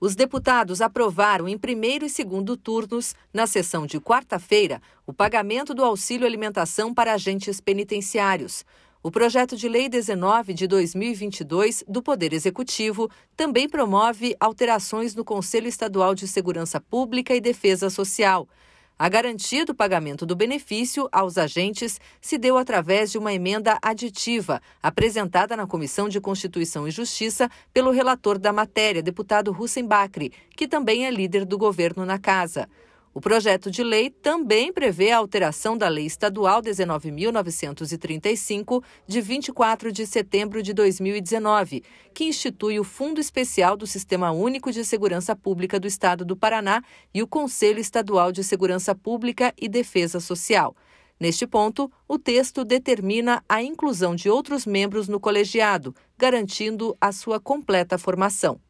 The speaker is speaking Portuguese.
Os deputados aprovaram em primeiro e segundo turnos, na sessão de quarta-feira, o pagamento do auxílio alimentação para agentes penitenciários. O projeto de lei 19 de 2022 do Poder Executivo também promove alterações no Conselho Estadual de Segurança Pública e Defesa Social. A garantia do pagamento do benefício aos agentes se deu através de uma emenda aditiva apresentada na Comissão de Constituição e Justiça pelo relator da matéria, deputado Hussen Bacri, que também é líder do governo na casa. O projeto de lei também prevê a alteração da Lei Estadual 19.935, de 24 de setembro de 2019, que institui o Fundo Especial do Sistema Único de Segurança Pública do Estado do Paraná e o Conselho Estadual de Segurança Pública e Defesa Social. Neste ponto, o texto determina a inclusão de outros membros no colegiado, garantindo a sua completa formação.